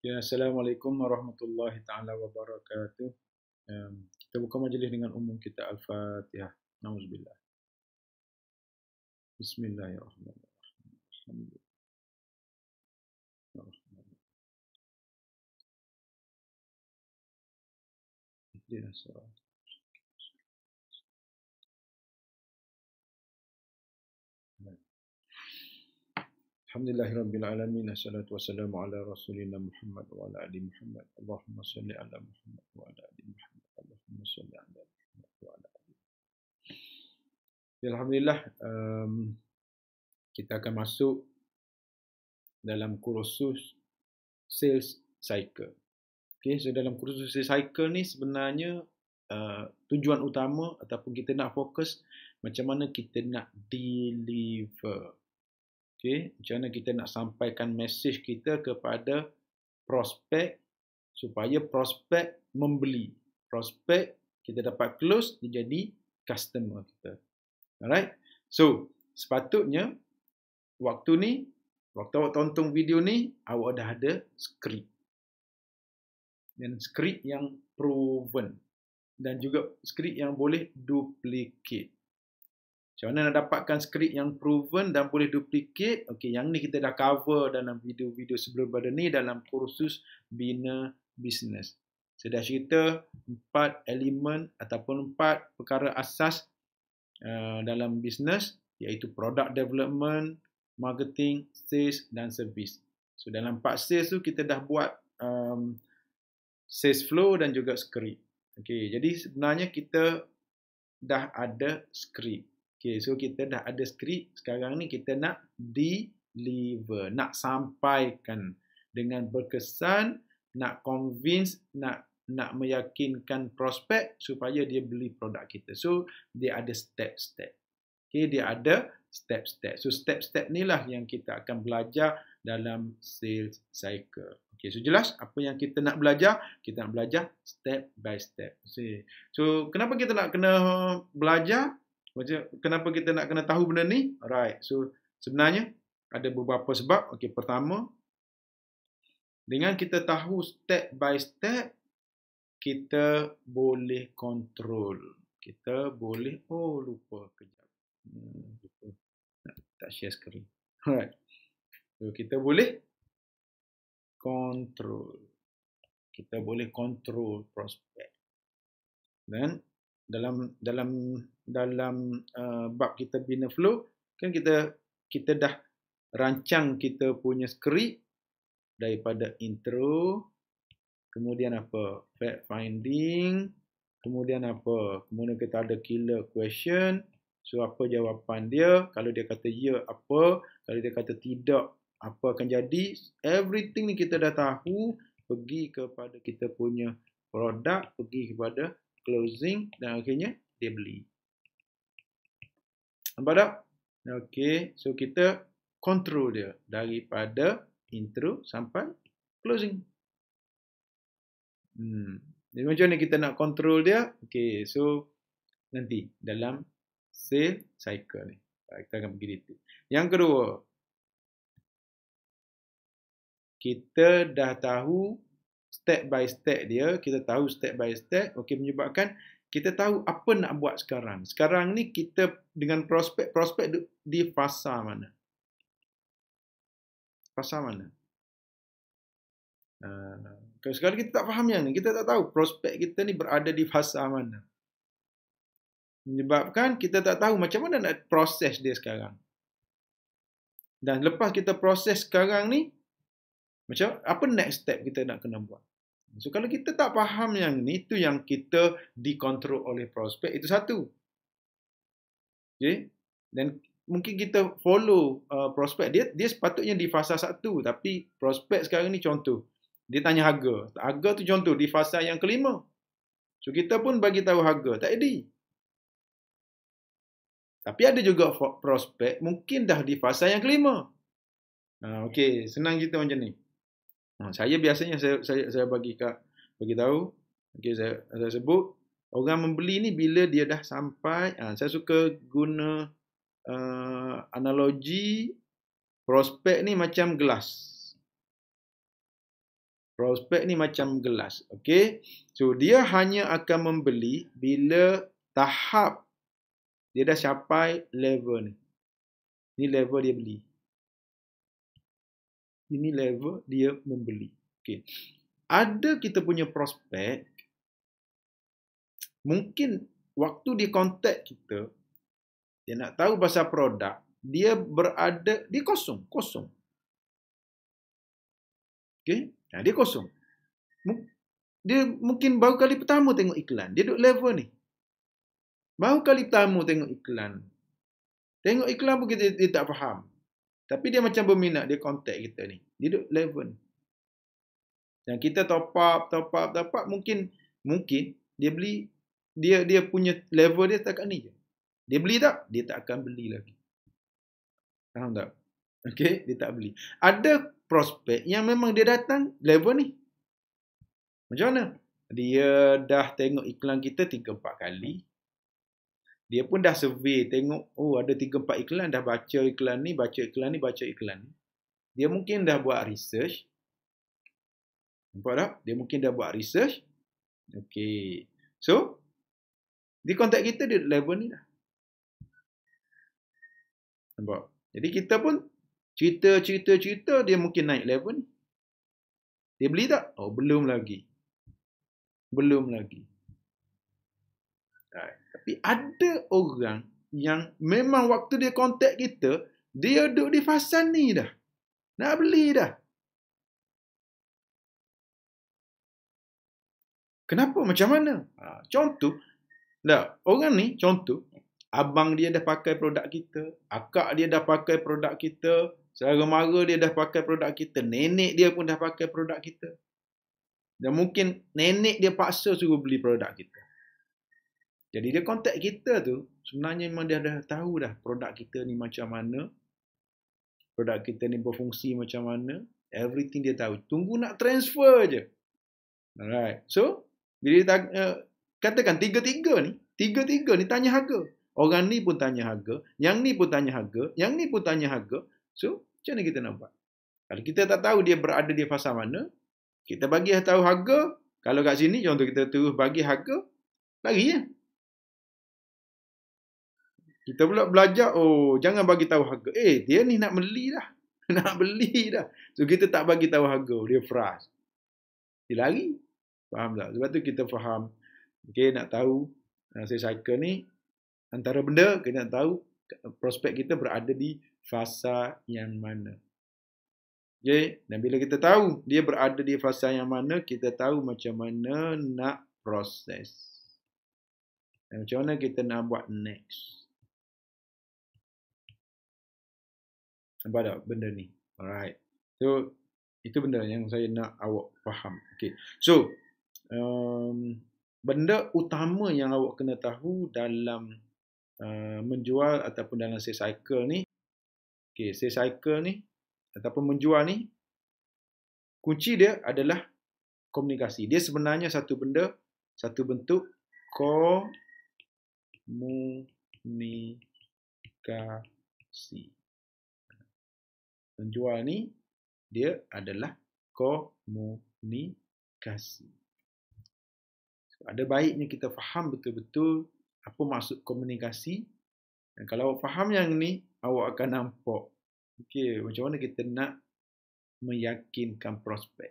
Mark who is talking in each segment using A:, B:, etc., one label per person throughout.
A: Ya, Assalamualaikum warahmatullahi taala wabarakatuh. Um, kita buka majlis dengan umum kita Al-Fatihah. Nauzubillah. Bismillahirrahmanirrahim. Alhamdulillah. Alhamdulillah. Ihdinas sirat. Alhamdulillahirrabbilalamin. Assalatu wassalamu ala rasulina Muhammad wa ala adi Muhammad. Allahumma salli ala Muhammad wa ala adi Muhammad. Allahumma salli ala Muhammad wa ala adi Muhammad. Alhamdulillah. Um, kita akan masuk dalam kursus
B: sales cycle. Okay, so dalam kursus sales cycle ni sebenarnya uh, tujuan utama ataupun kita nak fokus macam mana kita nak deliver Okey, macam mana kita nak sampaikan mesej kita kepada prospek supaya prospek membeli. Prospek kita dapat close dia jadi customer kita. Alright. So, sepatutnya waktu ni waktu awak tonton video ni awak dah ada skrip. Dan skrip yang proven dan juga skrip yang boleh duplicate. Macam mana nak dapatkan skrip yang proven dan boleh duplicate? Okey, yang ni kita dah cover dalam video-video sebelum pada ni dalam kursus bina bisnes. Saya dah cerita empat elemen ataupun empat perkara asas uh, dalam bisnes iaitu product development, marketing, sales dan service. So dalam part sales tu kita dah buat um, sales flow dan juga skrip. Okey, jadi sebenarnya kita dah ada skrip. Okay, so kita dah ada skrip. Sekarang ni kita nak deliver, nak sampaikan dengan berkesan, nak convince, nak nak meyakinkan prospek supaya dia beli produk kita. So, dia ada step-step. Okay, dia ada step-step. So, step-step ni lah yang kita akan belajar dalam sales cycle. Okay, so jelas apa yang kita nak belajar? Kita nak belajar step by step. So, kenapa kita nak kena belajar? Macam kenapa kita nak kena tahu benda ni? Right. So sebenarnya ada beberapa sebab. Okey, pertama dengan kita tahu step by step kita boleh kontrol. Kita boleh oh lupa kejap. Hmm,
A: tak share screen. Alright. So kita boleh kontrol. Kita boleh kontrol prospek.
B: Dan dalam dalam dalam uh, bab kita bina flow kan kita kita dah rancang kita punya skrip daripada intro kemudian apa fact finding kemudian apa kemudian kita ada killer question so apa jawapan dia kalau dia kata ya apa kalau dia kata tidak apa akan jadi everything ni kita dah tahu pergi kepada kita punya produk pergi kepada closing dan akhirnya dia beli. Nampak tak? Okey, so kita control dia daripada intro sampai closing. Hmm. Jadi macam ni kita nak control
A: dia? Okey, so nanti dalam sale cycle ni. Kita akan pergi detail. Yang kedua, kita
B: dah tahu step by step dia kita tahu step by step okey menyebabkan kita tahu apa nak buat sekarang sekarang ni kita dengan prospek prospek di fasa mana fasa mana uh, kalau sekarang kita tak faham yang ni kita tak tahu prospek kita ni berada di fasa mana menyebabkan kita tak tahu macam mana nak proses dia sekarang dan lepas kita proses sekarang ni macam apa next step kita nak kena buat. So kalau kita tak faham yang ni tu yang kita dikontrol oleh prospek itu satu. Okay? Dan mungkin kita follow uh, prospek dia dia sepatutnya di fasa satu tapi prospek sekarang ni contoh dia tanya harga. Harga tu contoh di fasa yang kelima. So kita pun bagi tahu harga tak jadi. Tapi ada juga prospek mungkin dah di fasa yang kelima. Ha, okay, senang kita macam ni. Ha, saya biasanya saya saya saya bagi kak bagi tahu okey saya saya sebut orang membeli ni bila dia dah sampai ha, saya suka guna uh, analogi prospek ni macam gelas prospek ni macam gelas okey so dia hanya akan membeli bila tahap dia dah sampai level ni
A: ni level dia beli ini level dia membeli. Okay. Ada kita punya prospek,
B: mungkin waktu dia contact kita, dia nak tahu pasal produk, dia berada, di kosong, kosong. Okay, nah, dia kosong. Dia mungkin baru kali pertama tengok iklan, dia duduk level ni. Baru kali pertama tengok iklan. Tengok iklan pun kita, dia tak faham. Tapi dia macam berminat, dia kontak kita ni. Dia duduk 11. Dan kita top up, top up, top up. Mungkin, mungkin dia beli, dia dia punya level dia setakat ni je. Dia beli tak? Dia tak akan beli lagi. Faham tak? Okay, dia tak beli. Ada prospek yang memang dia datang level ni. Macam mana? Dia dah tengok iklan kita 3-4 kali dia pun dah survey tengok oh ada 3 4 iklan dah baca iklan ni baca iklan ni baca iklan ni dia mungkin dah buat research nampak tak dia mungkin dah buat research Okay, so di kontak kita di level ni lah nampak jadi kita pun cerita cerita cerita dia mungkin naik level ni dia beli tak oh belum lagi belum lagi tapi ada orang yang memang waktu dia kontak
A: kita, dia duduk di fasa ni dah. Nak beli dah. Kenapa? Macam mana? Ha,
B: contoh, dah, orang ni contoh, abang dia dah pakai produk kita, akak dia dah pakai produk kita, saudara mara dia dah pakai produk kita, nenek dia pun dah pakai produk kita. Dan mungkin nenek dia paksa suruh beli produk kita. Jadi dia kontak kita tu sebenarnya memang dia dah tahu dah produk kita ni macam mana. Produk kita ni berfungsi macam mana. Everything dia tahu. Tunggu nak transfer je. Alright. So, bila dia tanya, eh, katakan tiga-tiga ni. Tiga-tiga ni tanya harga. Orang ni pun tanya harga. Yang ni pun tanya harga. Yang ni pun tanya harga. So, macam mana kita nak buat? Kalau kita tak tahu dia berada di fasa mana, kita bagi tahu harga. Kalau kat sini, contoh kita terus bagi harga, lagi Ya? Kita pula belajar oh jangan bagi tahu harga. Eh dia ni nak beli dah. nak beli dah. So kita tak bagi tahu harga, dia frust. Dia lari. Faham tak? Sebab tu kita faham okey nak tahu uh, eh, saya cycle ni antara benda kena tahu prospek kita berada di fasa yang mana. Okay. Dan bila kita tahu dia berada di fasa yang mana, kita tahu macam mana nak proses.
A: Dan macam mana kita nak buat next. pada benda ni. Alright. So itu benda yang saya nak awak faham. Okay. So um, benda utama
B: yang awak kena tahu dalam uh, menjual ataupun dalam sales cycle ni. Okay, sales cycle ni ataupun menjual ni kunci dia adalah komunikasi. Dia sebenarnya satu benda, satu bentuk
A: komunikasi menjual ni dia adalah komunikasi. So, ada baiknya kita
B: faham betul-betul apa maksud komunikasi. Dan kalau awak faham yang ni, awak akan nampak Okey, macam mana kita nak meyakinkan prospek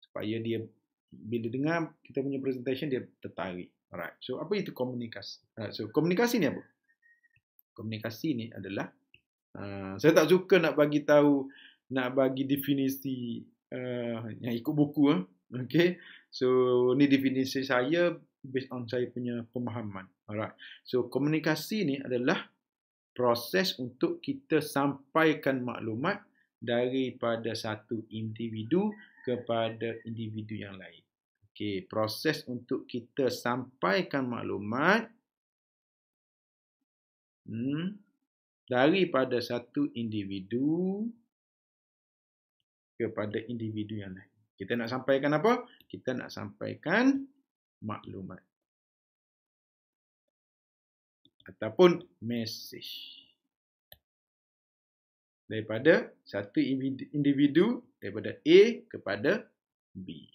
B: supaya dia bila dengar kita punya presentation dia tertarik. Alright. So apa itu komunikasi? Alright, so komunikasi ni apa? Komunikasi ni adalah Ha, saya tak suka nak bagi tahu nak bagi definisi uh, yang ikut buku eh. okey so ni definisi saya based on saya punya pemahaman alright so komunikasi ni adalah proses untuk kita sampaikan maklumat daripada satu individu kepada individu yang lain okey proses untuk kita sampaikan
A: maklumat hmm, daripada satu individu kepada individu yang lain. Kita nak sampaikan apa? Kita nak sampaikan maklumat. Ataupun message. Daripada satu individu, daripada A kepada B.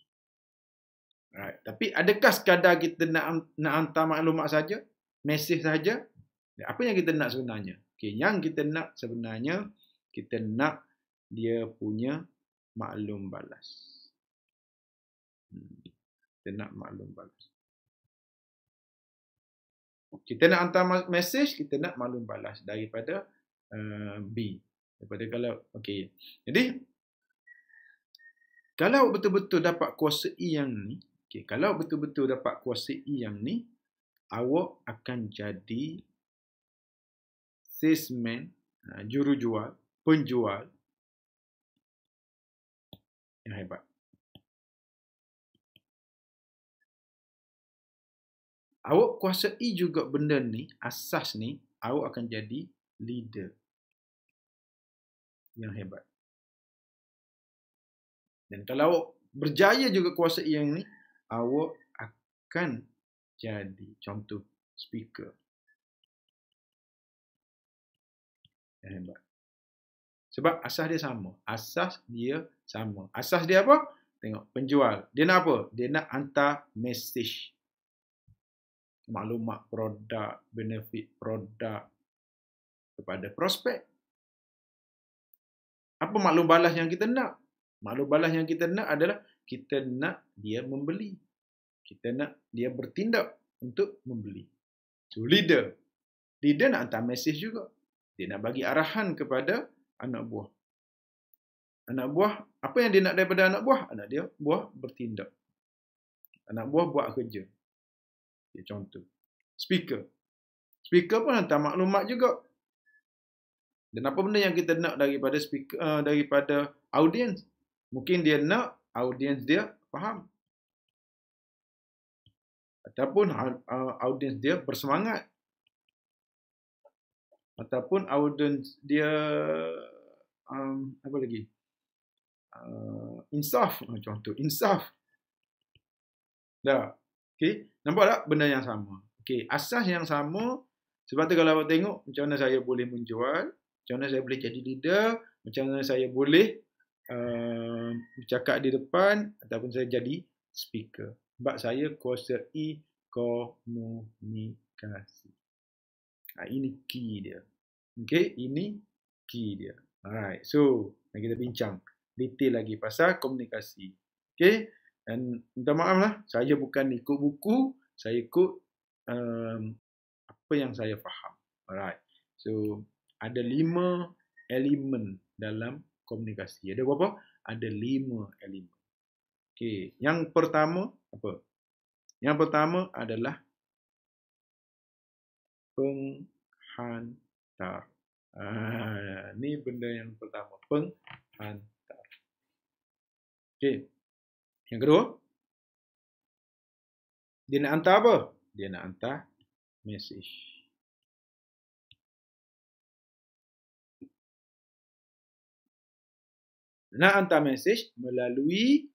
B: Right. Tapi adakah sekadar kita nak, nak hantar maklumat saja? Message saja? Apa yang kita nak sebenarnya? Okey, yang kita
A: nak sebenarnya kita nak dia punya maklum balas. Hmm, kita nak maklum balas. Kita nak hantar message, kita nak maklum balas daripada
B: uh, B. Daripada kalau, okey. Jadi, kalau betul-betul dapat kuasa E yang ni, okay, kalau betul-betul dapat kuasa E yang ni,
A: awak akan jadi salesman, ha, juru jual, penjual yang hebat. Awak kuasai juga benda ni, asas ni, awak akan jadi leader yang hebat. Dan kalau awak berjaya juga kuasai yang ni, awak akan jadi contoh speaker yang Sebab asas dia sama. Asas dia sama. Asas dia
B: apa? Tengok. Penjual. Dia nak apa? Dia nak hantar message.
A: Maklumat produk, benefit produk kepada prospek. Apa maklum balas yang kita nak? Maklum balas yang kita
B: nak adalah kita nak dia membeli. Kita nak dia bertindak untuk membeli. So, leader. Leader nak hantar message juga. Dia nak bagi arahan kepada anak buah. Anak buah, apa yang dia nak daripada anak buah?
A: Anak dia, buah bertindak. Anak buah buat kerja. Dia contoh. Speaker. Speaker pun hantar maklumat juga.
B: Dan apa benda yang kita nak daripada speaker, uh, daripada audience? Mungkin dia nak
A: audience dia faham. Ataupun uh, audience dia bersemangat ataupun audience
B: dia um, apa lagi uh, insaf uh, contoh insaf dah okey nampak tak benda yang sama okey asas yang sama sebab tu kalau awak tengok macam mana saya boleh menjual macam mana saya boleh jadi leader macam mana saya boleh uh, bercakap di depan ataupun saya jadi speaker sebab saya kuasai komunikasi Ha, ini key dia. Okay, ini key dia. Alright, so mari kita bincang detail lagi pasal komunikasi. Okay, dan minta maaf lah, saya bukan ikut buku, saya ikut um, apa yang saya faham. Alright, so ada lima elemen dalam komunikasi. Ada berapa? Ada lima elemen.
A: Okay, yang pertama apa? Yang pertama adalah penghantar. Ah, ni benda yang pertama, penghantar. Okey. Yang kedua, dia nak hantar apa? Dia nak hantar message. Nak hantar mesej melalui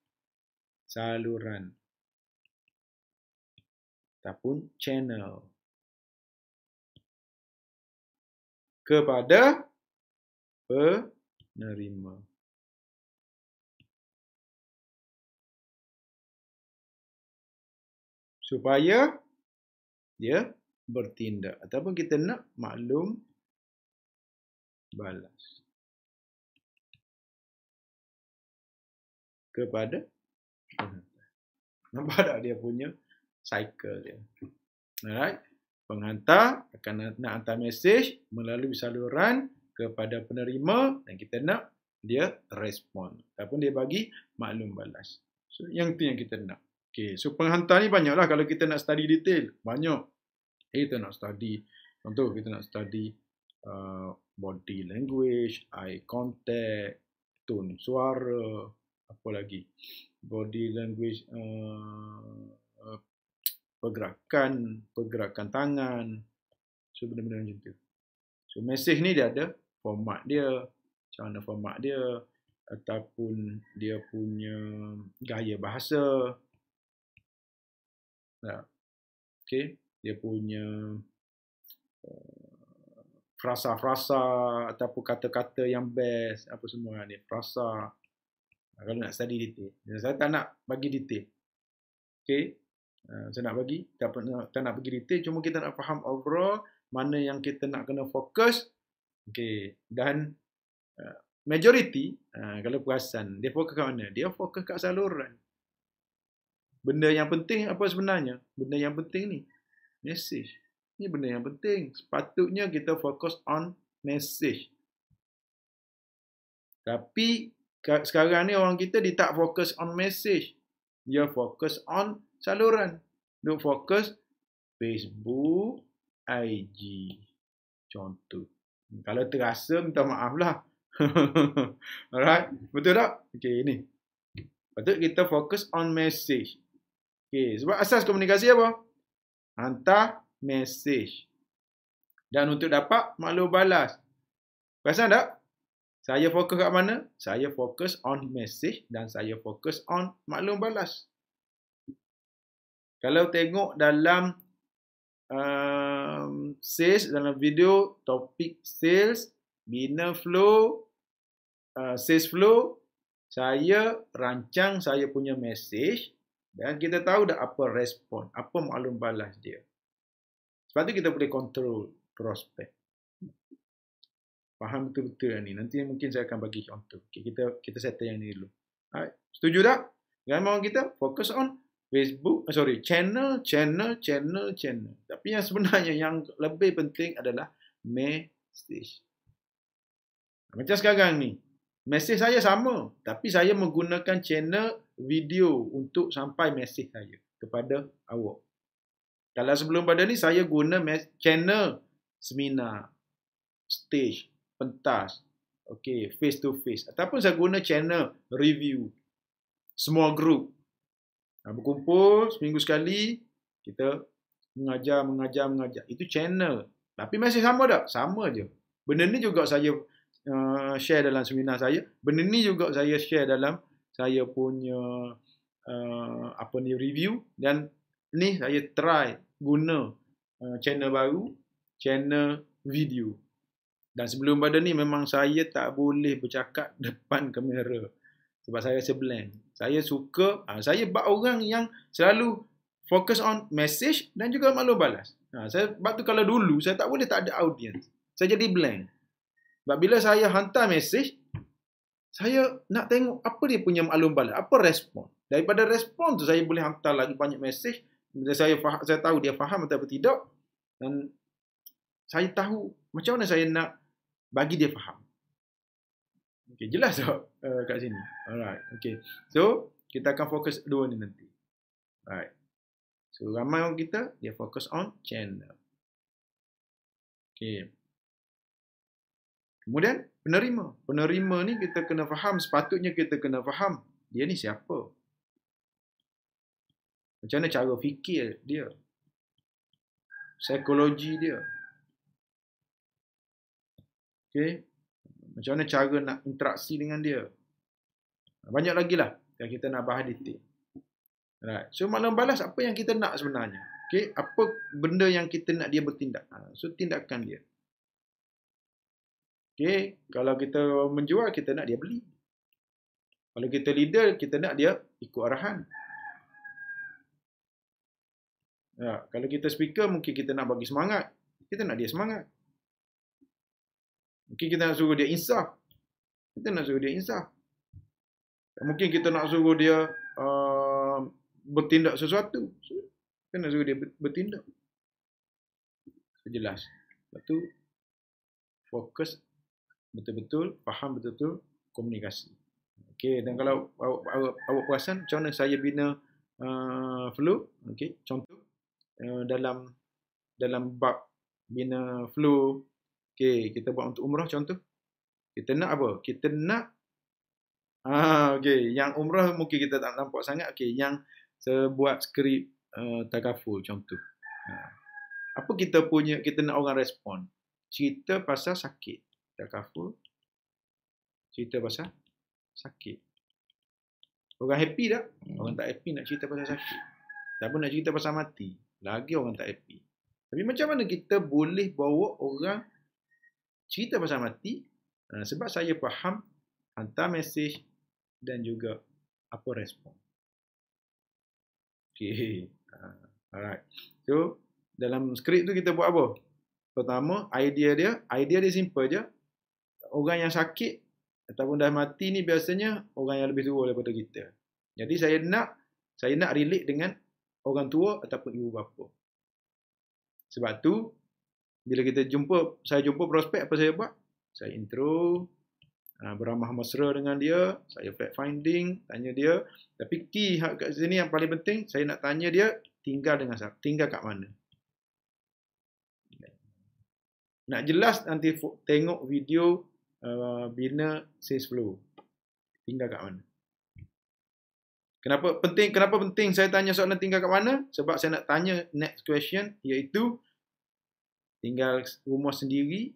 A: saluran ataupun channel. kepada penerima. Supaya dia bertindak. Ataupun kita nak maklum balas. Kepada penerima. Nampak tak dia punya cycle dia.
B: Alright penghantar akan nak hantar mesej melalui saluran kepada penerima dan kita nak dia respon ataupun dia bagi maklum balas. So, yang tu yang kita nak. Okay. So, penghantar ni banyaklah kalau kita nak study detail. Banyak. Eh, kita nak study, contoh kita nak study uh, body language, eye contact, tone suara, apa lagi. Body language, uh, pergerakan pergerakan tangan so benda-benda macam tu so mesej ni dia ada format dia macam mana format dia ataupun dia punya
A: gaya bahasa nah. okay. dia punya uh, frasa-frasa
B: ataupun kata-kata yang best apa semua ni frasa kalau nak study detail saya tak nak bagi detail okay. Ah, saya nak bagi tak, tak nak bagi detail cuma kita nak faham overall mana yang kita nak kena fokus okey dan ah, majority ah, kalau puasan dia fokus kat mana dia fokus kat saluran benda yang penting apa sebenarnya benda yang penting ni message ni benda yang penting sepatutnya kita fokus on message tapi sekarang ni orang kita dia tak fokus on message dia fokus on saluran. Don't focus Facebook, IG. Contoh. Kalau terasa, minta maaf lah. Alright. Betul tak? Okay, ni. Patut kita fokus on message. Okay, sebab asas komunikasi apa? Hantar message. Dan untuk dapat, maklum balas. Perasan tak? Saya fokus kat mana? Saya fokus on message dan saya fokus on maklum balas. Kalau tengok dalam um, sales, dalam video topik sales, bina flow, uh, sales flow, saya rancang saya punya message dan kita tahu dah apa respon, apa maklum balas dia. Sebab tu kita boleh control prospek. Faham betul-betul ni. Nanti mungkin saya akan bagi contoh. Okay, kita kita settle yang ni dulu. Alright. Setuju tak? Jangan mahu kita, fokus on Facebook, eh, sorry, channel, channel, channel, channel. Tapi yang sebenarnya yang lebih penting adalah message. Macam sekarang ni, message saya sama. Tapi saya menggunakan channel video untuk sampai message saya kepada awak. Kalau sebelum pada ni, saya guna channel seminar, stage, pentas, okay, face to face. Ataupun saya guna channel review, small group, berkumpul seminggu sekali kita mengajar mengajar mengajar itu channel tapi masih sama tak sama je benda ni juga saya uh, share dalam seminar saya benda ni juga saya share dalam saya punya uh, apa ni review dan ni saya try guna uh, channel baru channel video dan sebelum pada ni memang saya tak boleh bercakap depan kamera sebab saya rasa blend. Saya suka, ha, saya bak orang yang selalu fokus on message dan juga malu balas. Ha, saya, sebab tu kalau dulu, saya tak boleh tak ada audience. Saya jadi blank. Sebab bila saya hantar message, saya nak tengok apa dia punya malu balas, apa respon. Daripada respon tu, saya boleh hantar lagi banyak message. Dan saya, faham, saya tahu dia faham atau tidak. Dan saya tahu macam mana saya nak bagi dia faham. Okay, jelas tak uh, kat sini? Alright, okay. So, kita akan fokus dua ni nanti. Alright. So, ramai orang kita, dia fokus on channel. Okay. Kemudian, penerima. Penerima ni kita kena faham, sepatutnya kita kena faham dia ni siapa.
A: Macam mana cara fikir dia. Psikologi dia. Okay.
B: Macam mana cara nak interaksi dengan dia. Banyak lagi lah yang kita nak bahas detail. Alright. So maklum balas apa yang kita nak sebenarnya. Okay. Apa benda yang kita nak dia bertindak. Ha, so tindakan dia. Okay. Kalau kita menjual, kita nak dia beli. Kalau kita leader, kita nak dia ikut arahan. Ya, kalau kita speaker, mungkin kita nak bagi semangat. Kita nak dia semangat. Mungkin kita nak suruh dia insaf. Kita nak suruh dia insaf. Mungkin kita nak suruh dia uh, bertindak sesuatu. Kita nak suruh dia bertindak.
A: Jelas. Lepas tu,
B: fokus betul-betul, faham betul-betul komunikasi. Okey, dan kalau awak, awak, awak perasan macam mana saya bina uh, flow, okey, contoh uh, dalam dalam bab bina flu. Okay, kita buat untuk umrah contoh. Kita nak apa? Kita nak ah ha, okay, yang umrah mungkin kita tak nampak sangat. Okay, yang sebuat skrip uh, takaful contoh. Ha. Apa kita punya kita nak orang respon? Cerita pasal sakit. Takaful. Cerita pasal sakit. Orang happy tak? Hmm. Orang tak happy nak cerita pasal sakit. Tak pun nak cerita pasal mati. Lagi orang tak happy. Tapi macam mana kita boleh bawa orang cerita pasal mati uh, sebab saya faham hantar mesej dan juga apa respon. Okay. Uh, ah, alright. So, dalam skrip tu kita buat apa? Pertama, idea dia. Idea dia simple je. Orang yang sakit ataupun dah mati ni biasanya orang yang lebih tua daripada kita. Jadi saya nak saya nak relate dengan orang tua ataupun ibu bapa. Sebab tu bila kita jumpa saya jumpa prospek apa saya buat saya intro ah, beramah mesra dengan dia saya fact finding tanya dia tapi key hak kat sini yang paling penting saya nak tanya dia tinggal dengan siapa tinggal kat mana nak jelas nanti tengok video uh, bina sales flow tinggal kat mana kenapa penting kenapa penting saya tanya soalan tinggal kat mana sebab saya nak tanya next question
A: iaitu tinggal rumah sendiri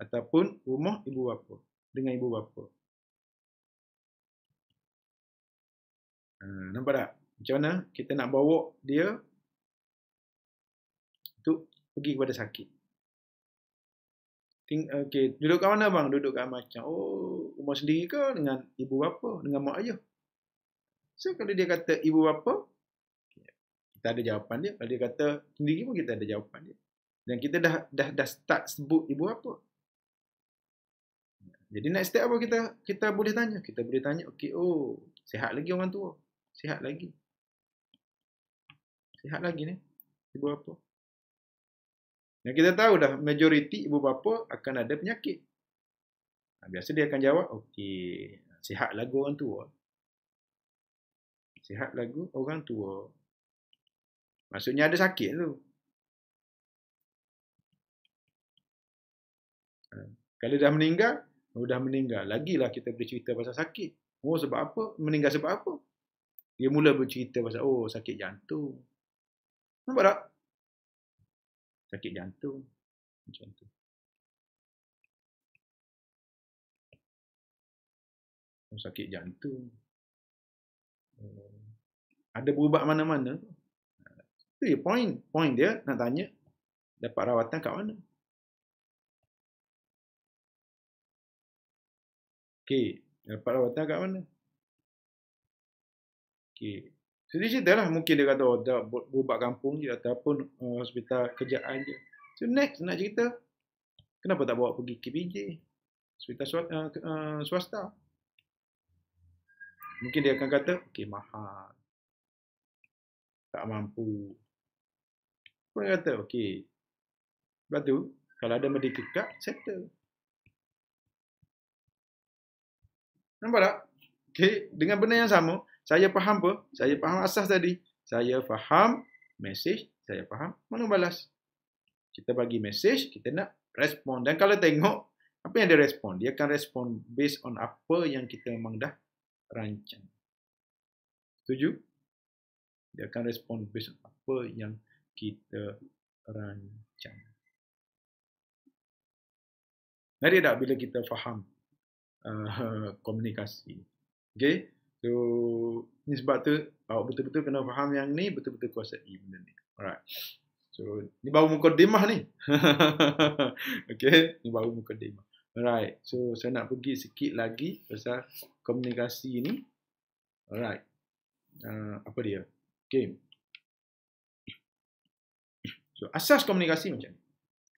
A: ataupun rumah ibu bapa dengan ibu bapa. Hmm, nampak tak? Macam mana kita nak bawa dia untuk pergi kepada sakit. Ting, okay. Duduk
B: kat mana bang? Duduk kat macam. Oh, rumah sendiri ke dengan ibu bapa? Dengan mak ayah? So, kalau dia kata ibu bapa, kita ada jawapan dia. Kalau dia kata sendiri pun kita ada jawapan dia. Dan kita dah dah dah start sebut ibu apa. Jadi next step apa kita kita boleh tanya? Kita boleh tanya, okey, oh, sihat lagi orang tua? Sihat lagi. Sihat lagi ni. Ibu apa? Dan kita tahu dah majoriti ibu bapa akan ada penyakit. Biasa dia akan jawab, okey, sihat lagu orang tua.
A: Sihat lagu orang tua. Maksudnya ada sakit tu. Kalau dah meninggal, oh dah meninggal. Lagilah kita boleh cerita pasal sakit. Oh sebab apa? Meninggal sebab apa? Dia mula bercerita pasal, oh sakit jantung. Nampak tak? Sakit jantung. Macam tu. Oh, sakit jantung. Hmm. Ada berubah mana-mana. Itu je point. Point dia nak tanya. Dapat rawatan kat mana? K. Dapat rawatan kat mana? K. So dia cerita lah mungkin dia kata oh, dah berubah kampung je ataupun
B: uh, eh, hospital kerjaan je. So next nak cerita kenapa tak bawa pergi KPJ? Hospital swa, uh, eh, uh, eh, swasta. Mungkin dia akan kata okay, mahal. Tak mampu. Kau kata okay. Lepas tu kalau ada medical card settle. Nampak tak? Okay. Dengan benda yang sama, saya faham apa? Saya faham asas tadi. Saya faham mesej, saya faham mana balas. Kita bagi mesej, kita nak respon. Dan kalau tengok, apa yang dia respon? Dia akan respon based on apa yang kita memang dah rancang.
A: Setuju? Dia akan respon based on apa yang kita rancang. Nari tak bila kita faham uh, komunikasi. Okay, so
B: ni sebab tu awak betul-betul kena faham yang ni, betul-betul kuasai benda ni. Alright. So, ni baru muka demah ni. okay, ni baru muka demah. Alright, so saya nak pergi sikit lagi pasal komunikasi ni. Alright. Uh, apa dia? Okay. So, asas komunikasi macam ni.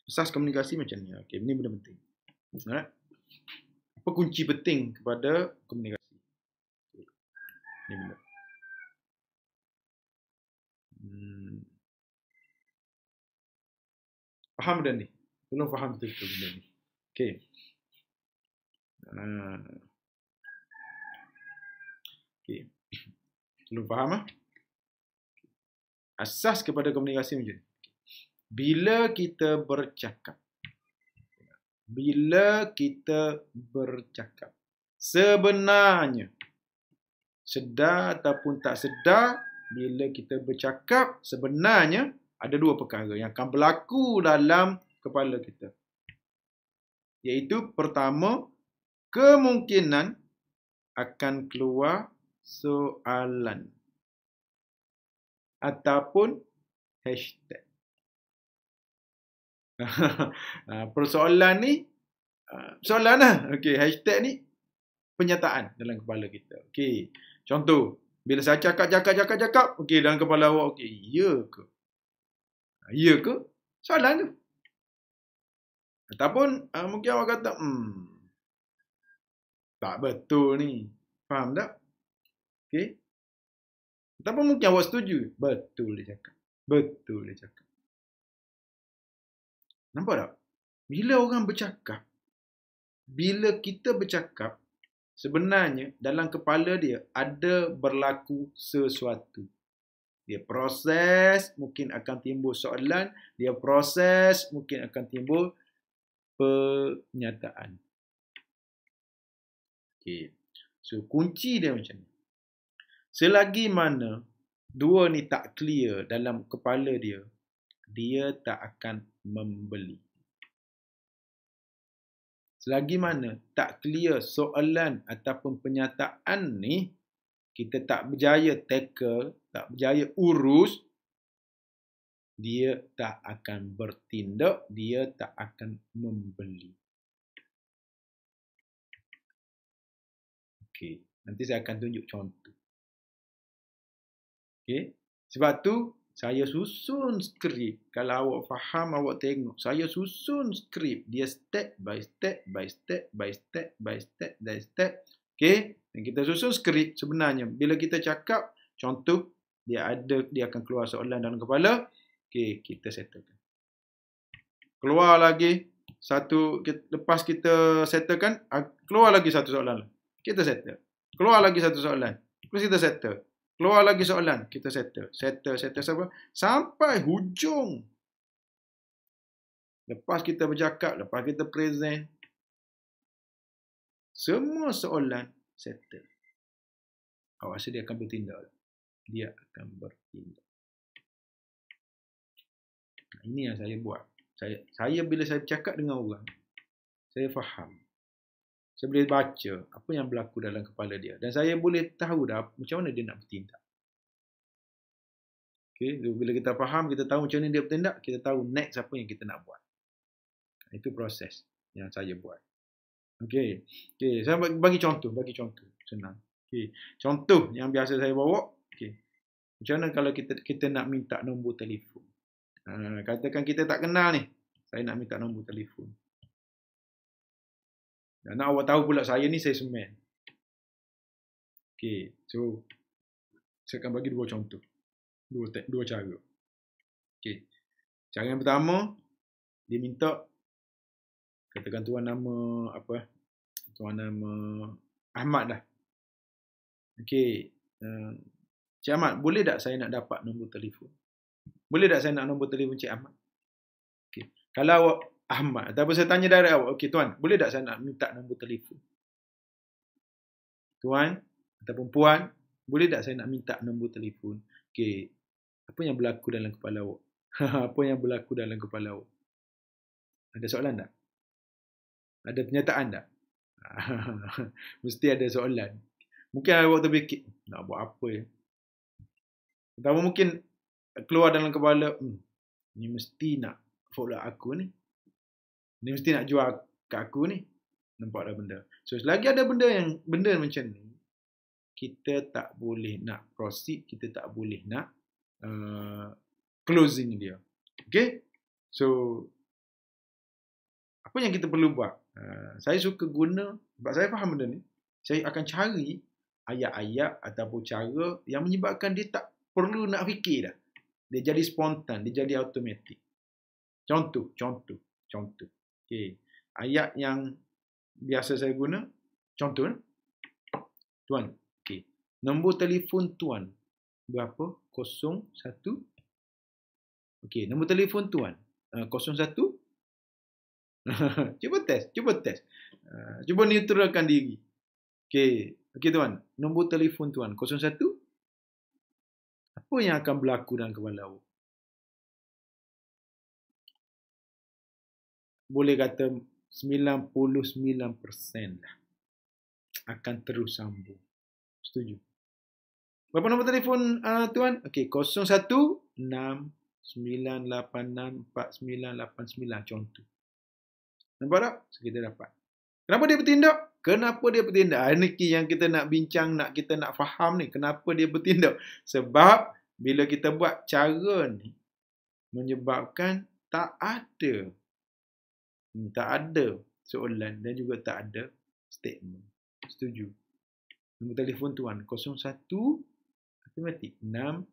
B: Asas komunikasi macam ni. Okay, ni benda penting. Alright apa kunci penting kepada komunikasi ini
A: benar hmm. faham benda ni belum faham tu benda ni okay. Hmm. Okay.
B: belum faham ah? asas kepada komunikasi macam ni bila kita bercakap bila kita bercakap. Sebenarnya, sedar ataupun tak sedar, bila kita bercakap, sebenarnya ada dua perkara yang akan berlaku dalam kepala kita. Iaitu pertama, kemungkinan akan keluar soalan ataupun hashtag. Ah, persoalan ni ah, persoalan lah. Okay, hashtag ni penyataan dalam kepala kita. Okay, Contoh, bila saya cakap cakap cakap cakap, okay, dalam kepala awak okay, iya ke? Ah, iya ke? Soalan tu. Ataupun mungkin awak kata, hmm, tak betul ni. Faham tak? Okay.
A: Ataupun mungkin awak setuju. Betul dia cakap. Betul dia cakap. Nampak tak? Bila orang bercakap,
B: bila kita bercakap, sebenarnya dalam kepala dia ada berlaku sesuatu. Dia proses, mungkin akan timbul soalan. Dia proses, mungkin akan timbul pernyataan. Okay. So, kunci dia macam ni. Selagi mana dua ni tak clear dalam kepala dia, dia tak akan membeli. Selagi mana tak clear soalan ataupun penyataan ni, kita tak berjaya tackle, tak berjaya urus, dia
A: tak akan bertindak, dia tak akan membeli. Okey, nanti saya akan tunjuk contoh. Okey, sebab tu saya susun skrip.
B: Kalau awak faham, awak tengok. Saya susun skrip. Dia step by step by step by step by step by step. Okay. Dan kita susun skrip sebenarnya. Bila kita cakap, contoh, dia ada, dia akan keluar soalan dalam kepala. Okay. Kita settlekan. Keluar lagi. Satu, lepas kita settlekan, keluar lagi satu soalan. Kita settle. Keluar lagi satu soalan. Lepas kita settle. Keluar lagi soalan. Kita settle. Settle, settle, settle. Sampai hujung.
A: Lepas kita bercakap. Lepas kita present. Semua soalan settle. Awak rasa dia akan bertindak. Dia akan bertindak. Nah, ini yang saya buat. Saya, saya bila saya bercakap dengan orang. Saya faham.
B: Saya boleh baca apa yang berlaku dalam kepala dia. Dan saya boleh tahu dah macam mana dia nak bertindak. Okay. Bila kita faham, kita tahu macam mana dia bertindak, kita tahu next apa yang kita nak buat. Itu proses yang saya buat. Okay. okay. Saya bagi contoh. Bagi contoh. Senang. Okay. Contoh yang biasa saya bawa. Okay. Macam mana kalau kita kita nak minta nombor telefon?
A: Ha, katakan kita tak kenal ni. Saya nak minta nombor telefon. Dan awak tahu pula saya ni saya semen. Okay, so saya akan bagi dua contoh. Dua te- dua cara. Okay. Cara yang pertama, dia minta katakan tuan nama apa? Tuan nama Ahmad dah. Okay.
B: Uh, eh, Cik Ahmad, boleh tak saya nak dapat nombor telefon? Boleh tak saya nak nombor telefon Cik Ahmad? Okay. Kalau awak Ahmad. Ataupun saya tanya dari awak, okey tuan, boleh tak saya nak minta nombor telefon? Tuan ataupun puan, boleh tak saya nak minta nombor telefon? Okey. Apa yang berlaku dalam kepala awak? apa yang berlaku dalam kepala awak? Ada soalan tak? Ada pernyataan tak? Mesti ada soalan. Mungkin awak terfikir, nak buat apa ya? Atau mungkin keluar dalam kepala, hmm, ni mesti nak follow aku ni. Ni mesti nak jual kat aku ni. Nampak ada benda. So selagi ada benda yang benda macam ni, kita tak boleh nak proceed, kita tak boleh nak uh, closing dia. Okay? So, apa yang kita perlu buat? Uh, saya suka guna, sebab saya faham benda ni, saya akan cari ayat-ayat ataupun cara yang menyebabkan dia tak perlu nak fikir dah. Dia jadi spontan, dia jadi automatik. Contoh, contoh, contoh. Okey. Ayat yang biasa saya guna contoh eh? tuan. Okey. Nombor telefon tuan berapa? 01 Okey, nombor telefon tuan. Uh, eh, 01 Cuba test, cuba test. Uh, cuba neutralkan diri. Okey. Okey tuan, nombor telefon tuan 01
A: apa yang akan berlaku dalam kepala awak? boleh kata 99% lah akan terus sambung. Setuju.
B: Berapa nombor telefon uh, tuan? Okey, 0169864989 contoh. Nampak tak? So, kita dapat. Kenapa dia bertindak? Kenapa dia bertindak? Ini yang kita nak bincang, nak kita nak faham ni. Kenapa dia bertindak? Sebab bila kita buat cara ni, menyebabkan tak ada tak ada soalan dan juga tak ada statement. Setuju. Nombor telefon tuan 01 matematik 89.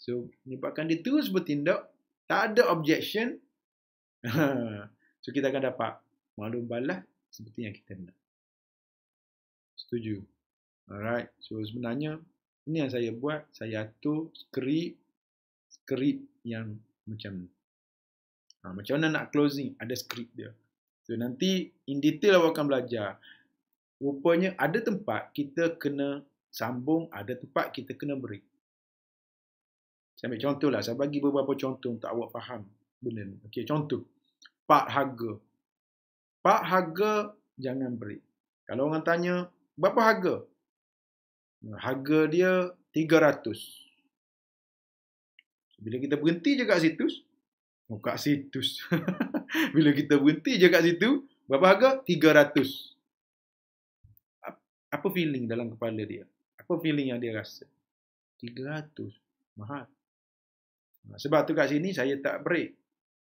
B: So menyebabkan dia terus bertindak tak ada objection. so kita akan dapat maklum balas
A: seperti yang kita nak.
B: Setuju. Alright. So sebenarnya ini yang saya buat, saya atur skrip skrip yang macam ha, macam mana nak closing ada script dia so nanti in detail awak akan belajar rupanya ada tempat kita kena sambung ada tempat kita kena beri saya ambil contoh lah saya bagi beberapa contoh untuk awak faham benda ni okay, contoh part harga part harga jangan beri kalau orang tanya berapa harga harga dia 300 bila kita berhenti je kat situs, oh, kat situs. bila kita berhenti je kat situ, berapa harga? 300. Apa feeling dalam kepala dia? Apa feeling yang dia rasa? 300. Mahal. Nah, sebab tu kat sini saya tak break.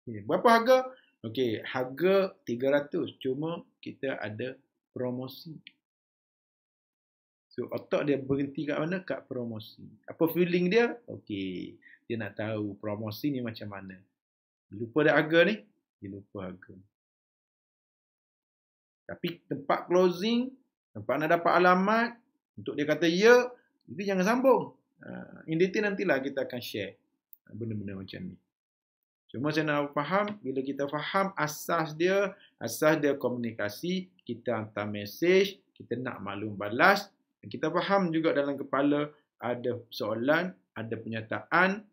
B: Okay. Berapa harga? okay, harga 300. Cuma kita ada promosi. So, otak dia berhenti kat mana? Kat promosi. Apa feeling dia? Okey dia nak tahu promosi ni macam mana. Dia lupa dah harga ni, dia lupa harga. Tapi tempat closing, tempat nak dapat alamat, untuk dia kata ya, itu jangan sambung. Uh, in detail nantilah kita akan share benda-benda macam ni. Cuma saya nak faham, bila kita faham asas dia, asas dia komunikasi, kita hantar mesej, kita nak maklum balas, kita faham juga dalam kepala ada soalan, ada penyataan,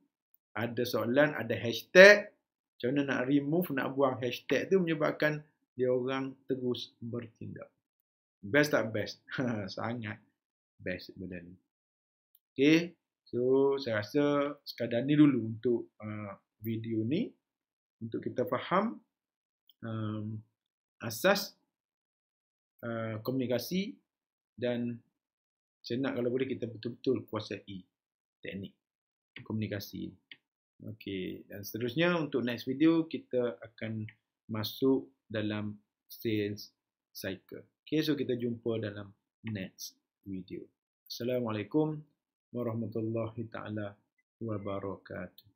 B: ada soalan, ada hashtag. Macam mana nak remove, nak buang hashtag tu menyebabkan dia orang terus bertindak. Best tak best? Sangat best benda ni. Okay. So, saya rasa sekadar ni dulu untuk uh, video ni. Untuk kita faham um, asas uh, komunikasi dan saya nak kalau boleh kita betul-betul kuasai teknik komunikasi ini. Okey, dan seterusnya untuk next video kita akan masuk dalam sales cycle. Okey, so kita jumpa dalam
A: next video. Assalamualaikum warahmatullahi taala wabarakatuh.